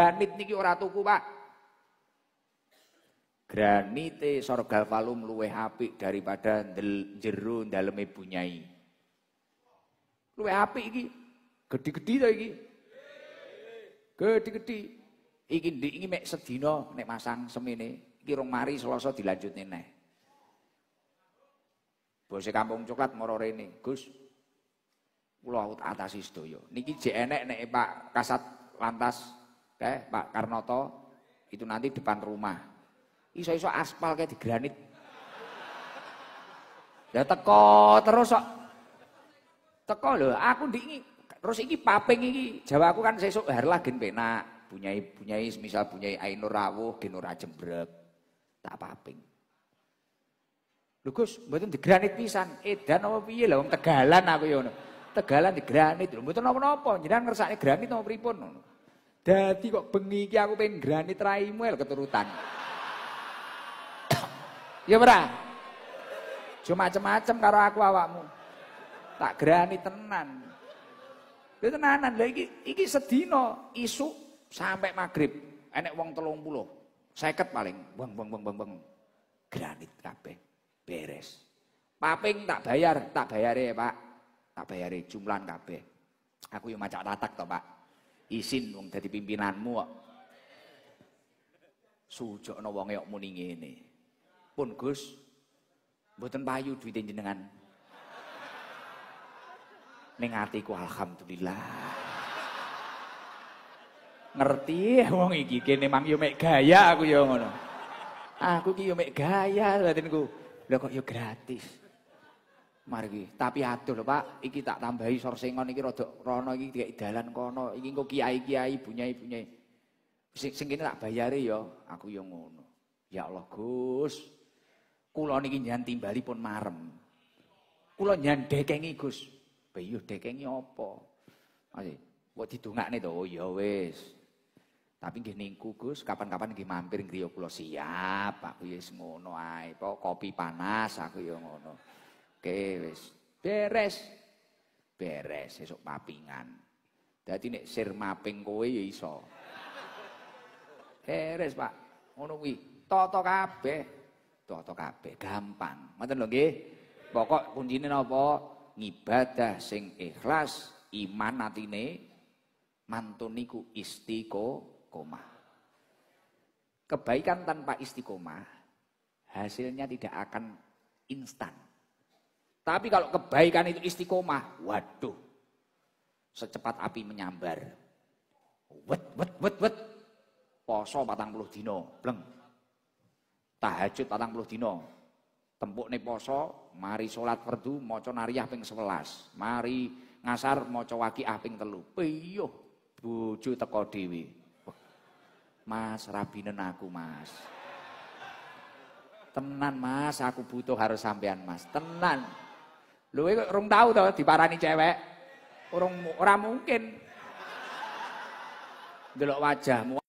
Granit niki ora tuku, Pak. Granite Sorgal Palum luweh apik daripada jero daleme bunyai. Luweh apik iki. gede gedhi ta iki. Gedhi-gedhi. Iki ndik iki mek sedina nek masang semene, iki rong mari Selasa dilanjutne neh. Bose kampung coklat moro rene, Gus. Kula atasi sedaya. Niki jek enek nek Pak Kasat Lantas kayak Pak Karnoto itu nanti depan rumah. Iso-iso aspal kayak di granit. Ya teko terus sok. Teko loh aku di ini. terus ini paping ini. Jawa aku kan sesuk harlah gen penak. punyai punyai, misal punyai Ainur Rawuh Genur Ajembrek. Tak paping. Lho Gus, mboten di granit pisan. Edan apa piye lho wong Tegalan aku yono, Tegalan di granit lho mboten napa-napa. Jenengan ngersakne granit napa pripun ngono. Dadi kok bengi iki aku pengen granit raimu el keturutan. ya ora? Cuma macam-macam karo aku awakmu. Tak granit tenan. Ya tenanan lha iki iki sedina isuk sampai maghrib enek wong 30. 50 paling bang bang bang bang bang. Granit kabeh beres. Paping tak bayar, tak bayar ya, Pak. Tak bayare jumlahan kabeh. Aku yo macak tatak to, Pak. Isin wong dadi pimpinanmu kok. no wonge kok muni ngene. Pun Gus, mboten payu duwite jenengan. Ning atiku alhamdulillah. Ngerti ya wong iki kene mang yo mek gaya aku yo ngono. Aku ki yo mek gaya batinku. Lah kok yo gratis. margi tapi adol Pak iki tak tambahi sorsengon iki rada rono iki dikek dalan kono iki engko kiai-kiai ibunya-ibunya sing sing tak bayari ya aku ya ngono ya Allah Gus kula niki nyan timbali pun marem kula nyan dekengi Gus bayu dekengi apa ayo kok didongakne to oh ya wis tapi nggih niku Gus kapan-kapan nggih mampir griya kula siap aku ya ngono ae kopi panas aku ya ngono Oke wis. Beres. Beres Besok papingan. Dadi nek sir maping kowe ya iso. Beres, Pak. Ngono kuwi. Tata kabeh. Tata kabeh gampang. Ngoten lho nggih. Pokok kuncine napa? Ngibadah sing ikhlas, iman atine mantun niku istiqomah. Kebaikan tanpa istiqomah hasilnya tidak akan instan. Tapi kalau kebaikan itu istiqomah, waduh. Secepat api menyambar. Wet, wet, wet, wet. Poso patang puluh dino, bleng. Tahajud patang puluh dino. Tempuk nih poso, mari sholat perdu, moco nariah ping sebelas. Mari ngasar moco ah ping telu. Piyuh, buju teko dewi. Mas, rabinen aku mas. Tenan mas, aku butuh harus sampean mas. Tenan. Lho kok urung tau to diparani cewek. Urung ora mungkin. Delok wajahmu